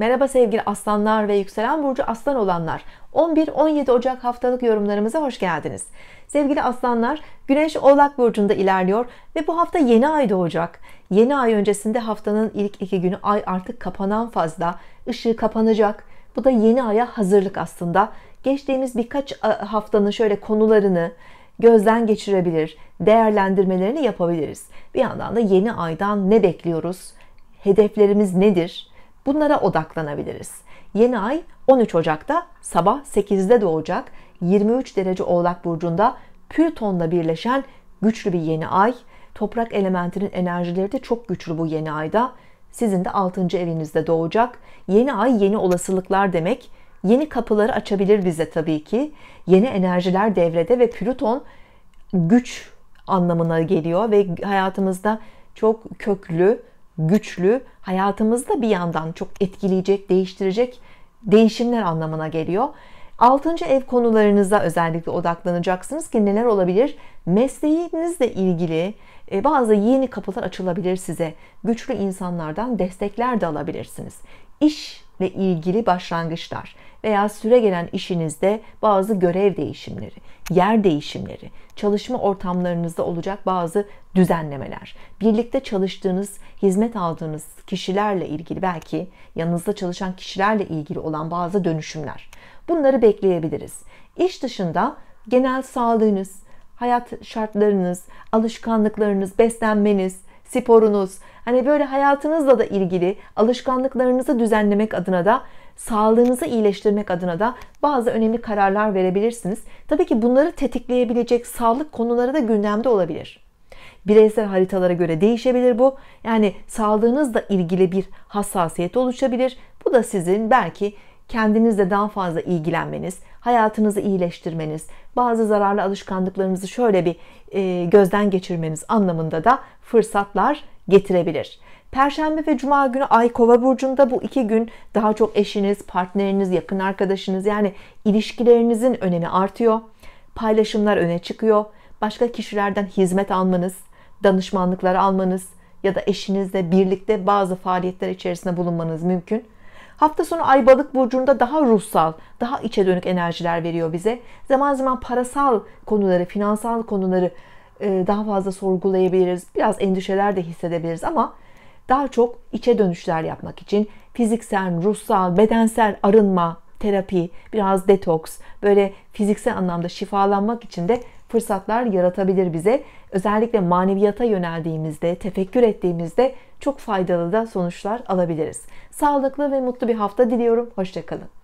Merhaba sevgili aslanlar ve yükselen burcu aslan olanlar. 11-17 Ocak haftalık yorumlarımıza hoş geldiniz. Sevgili aslanlar, Güneş Oğlak burcunda ilerliyor ve bu hafta yeni ay doğacak. Yeni ay öncesinde haftanın ilk iki günü ay artık kapanan fazla, ışığı kapanacak. Bu da yeni aya hazırlık aslında. Geçtiğimiz birkaç e, haftanın şöyle konularını, gözden geçirebilir, değerlendirmelerini yapabiliriz. Bir yandan da yeni aydan ne bekliyoruz? Hedeflerimiz nedir? Bunlara odaklanabiliriz. Yeni ay 13 Ocak'ta sabah 8'de doğacak. 23 derece Oğlak burcunda Plüton'la birleşen güçlü bir yeni ay. Toprak elementinin enerjileri de çok güçlü bu yeni ayda. Sizin de 6. evinizde doğacak. Yeni ay yeni olasılıklar demek. Yeni kapıları açabilir bize tabii ki. Yeni enerjiler devrede ve Plüton güç anlamına geliyor ve hayatımızda çok köklü, güçlü, hayatımızda bir yandan çok etkileyecek, değiştirecek değişimler anlamına geliyor. Altıncı ev konularınıza özellikle odaklanacaksınız ki neler olabilir? Mesleğinizle ilgili e, bazı yeni kapılar açılabilir size. Güçlü insanlardan destekler de alabilirsiniz. İşle ilgili başlangıçlar veya süre gelen işinizde bazı görev değişimleri, yer değişimleri, çalışma ortamlarınızda olacak bazı düzenlemeler, birlikte çalıştığınız, hizmet aldığınız kişilerle ilgili belki yanınızda çalışan kişilerle ilgili olan bazı dönüşümler. Bunları bekleyebiliriz. İş dışında genel sağlığınız, hayat şartlarınız, alışkanlıklarınız, beslenmeniz, sporunuz, hani böyle hayatınızla da ilgili alışkanlıklarınızı düzenlemek adına da sağlığınızı iyileştirmek adına da bazı önemli kararlar verebilirsiniz. Tabii ki bunları tetikleyebilecek sağlık konuları da gündemde olabilir. Bireysel haritalara göre değişebilir bu. Yani sağlığınızla ilgili bir hassasiyet oluşabilir. Bu da sizin belki kendinizle daha fazla ilgilenmeniz, hayatınızı iyileştirmeniz, bazı zararlı alışkanlıklarınızı şöyle bir e, gözden geçirmeniz anlamında da fırsatlar getirebilir. Perşembe ve Cuma günü Ay Kova burcunda bu iki gün daha çok eşiniz, partneriniz, yakın arkadaşınız yani ilişkilerinizin önemi artıyor. Paylaşımlar öne çıkıyor. Başka kişilerden hizmet almanız, danışmanlıkları almanız ya da eşinizle birlikte bazı faaliyetler içerisinde bulunmanız mümkün. Hafta sonu Ay Balık burcunda daha ruhsal, daha içe dönük enerjiler veriyor bize. Zaman zaman parasal konuları, finansal konuları e, daha fazla sorgulayabiliriz. Biraz endişeler de hissedebiliriz ama daha çok içe dönüşler yapmak için fiziksel, ruhsal, bedensel arınma, terapi, biraz detoks, böyle fiziksel anlamda şifalanmak için de fırsatlar yaratabilir bize. Özellikle maneviyata yöneldiğimizde, tefekkür ettiğimizde çok faydalı da sonuçlar alabiliriz. Sağlıklı ve mutlu bir hafta diliyorum. Hoşçakalın.